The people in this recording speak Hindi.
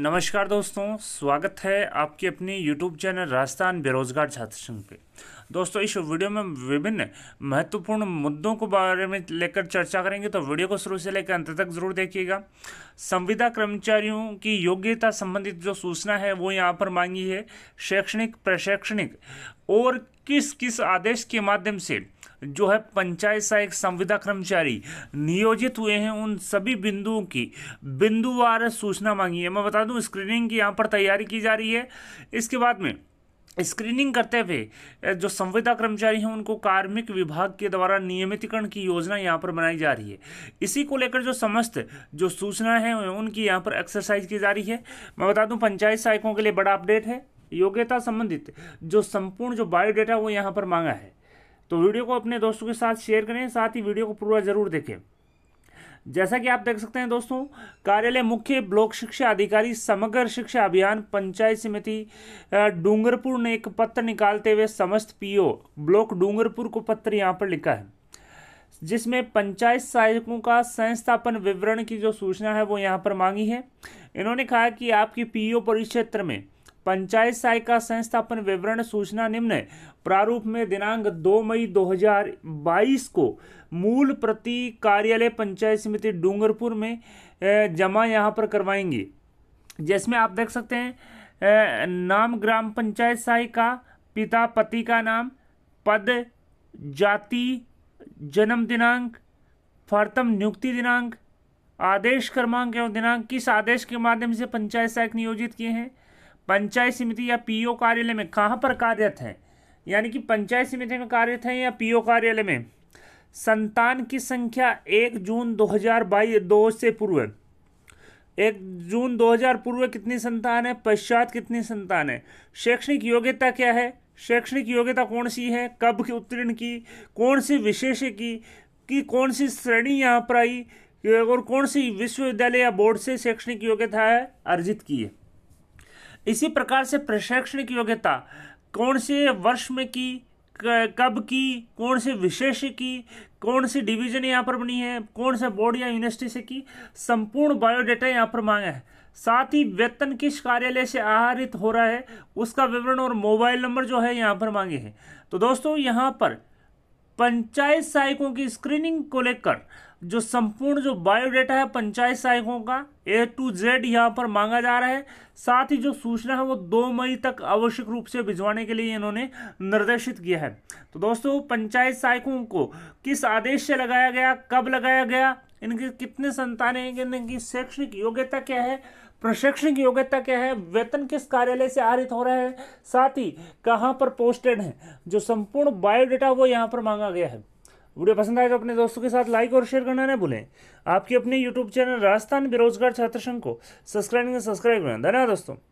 नमस्कार दोस्तों स्वागत है आपके अपने YouTube चैनल राजस्थान बेरोजगार छात्र संघ पे दोस्तों इस वीडियो में विभिन्न महत्वपूर्ण मुद्दों को बारे में लेकर चर्चा करेंगे तो वीडियो को शुरू से लेकर अंत तक जरूर देखिएगा संविदा कर्मचारियों की योग्यता संबंधित जो सूचना है वो यहाँ पर मांगी है शैक्षणिक प्रशैक्षणिक और किस किस आदेश के माध्यम से जो है पंचायत सहायक संविदा कर्मचारी नियोजित हुए हैं उन सभी बिंदुओं की बिंदुवार सूचना मांगी है मैं बता दूं स्क्रीनिंग की यहाँ पर तैयारी की जा रही है इसके बाद में स्क्रीनिंग करते हुए जो संविदा कर्मचारी हैं उनको कार्मिक विभाग के द्वारा नियमितीकरण की योजना यहाँ पर बनाई जा रही है इसी को लेकर जो समस्त जो सूचना है उनकी यहाँ पर एक्सरसाइज की जा रही है मैं बता दूं पंचायत सहायकों के लिए बड़ा अपडेट है योग्यता संबंधित जो संपूर्ण जो बायोडेटा वो यहाँ पर मांगा है तो वीडियो को अपने दोस्तों के साथ शेयर करें साथ ही वीडियो को पूरा जरूर देखें जैसा कि आप देख सकते हैं दोस्तों कार्यालय मुख्य ब्लॉक शिक्षा अधिकारी समग्र शिक्षा अभियान पंचायत समिति डूंगरपुर ने एक पत्र निकालते हुए समस्त पीओ ब्लॉक डूंगरपुर को पत्र यहाँ पर लिखा है जिसमें पंचायत सहायकों का संस्थापन विवरण की जो सूचना है वो यहाँ पर मांगी है इन्होंने कहा कि आपकी पीओ परिक्षेत्र में पंचायत का संस्थापन विवरण सूचना निम्न प्रारूप में दिनांक 2 मई 2022 को मूल प्रति कार्यालय पंचायत समिति डूंगरपुर में जमा यहां पर करवाएंगे जिसमें आप देख सकते हैं नाम ग्राम पंचायत का पिता पति का नाम पद जाति जन्म दिनांक फर्तम नियुक्ति दिनांक आदेश क्रमांक एवं दिनांक किस आदेश के माध्यम से पंचायत सहायक नियोजित किए हैं पंचायत समिति या पीओ कार्यालय में कहाँ पर कार्यरत हैं यानी कि पंचायत समिति में कार्यरत है या पीओ कार्यालय में संतान की संख्या एक जून दो हजार बाईस दो से पूर्व एक जून दो हजार पूर्व कितनी संतान है पश्चात कितनी संतान है शैक्षणिक योग्यता क्या है शैक्षणिक योग्यता कौन सी है कब की उत्तीर्ण की कौन सी विशेष की कि कौन सी श्रेणी यहाँ पर आई और कौन सी विश्वविद्यालय या बोर्ड से शैक्षणिक योग्यता है अर्जित की है इसी प्रकार से प्रशैक्षणिक योग्यता कौन से वर्ष में की कब की कौन से विशेष की कौन सी डिवीजन यहाँ पर बनी है कौन से बोर्ड या यूनिवर्सिटी से की संपूर्ण बायोडाटा यहाँ पर मांगा है साथ ही वेतन किस कार्यालय से आहरित हो रहा है उसका विवरण और मोबाइल नंबर जो है यहाँ पर मांगे हैं तो दोस्तों यहाँ पर पंचायत सहायकों की स्क्रीनिंग को लेकर जो संपूर्ण जो बायोडाटा है पंचायत सहायकों का ए टू जेड यहाँ पर मांगा जा रहा है साथ ही जो सूचना है वो दो मई तक आवश्यक रूप से भिजवाने के लिए इन्होंने निर्देशित किया है तो दोस्तों पंचायत सहायकों को किस आदेश से लगाया गया कब लगाया गया इनकी कितने संतान इनकी शैक्षणिक योग्यता क्या है प्रशैक्षणिक योग्यता क्या है वेतन किस कार्यालय से आरित हो रहा है साथ ही कहाँ पर पोस्टेड है जो संपूर्ण बायोडाटा वो यहाँ पर मांगा गया है वीडियो पसंद आए तो अपने दोस्तों के साथ लाइक और शेयर करना न भूलें आपके अपने यूट्यूब चैनल राजस्थान बेरोजगार छात्र संघ को सब्सक्राइब सब्सक्राइब तो करना धन्यवाद दोस्तों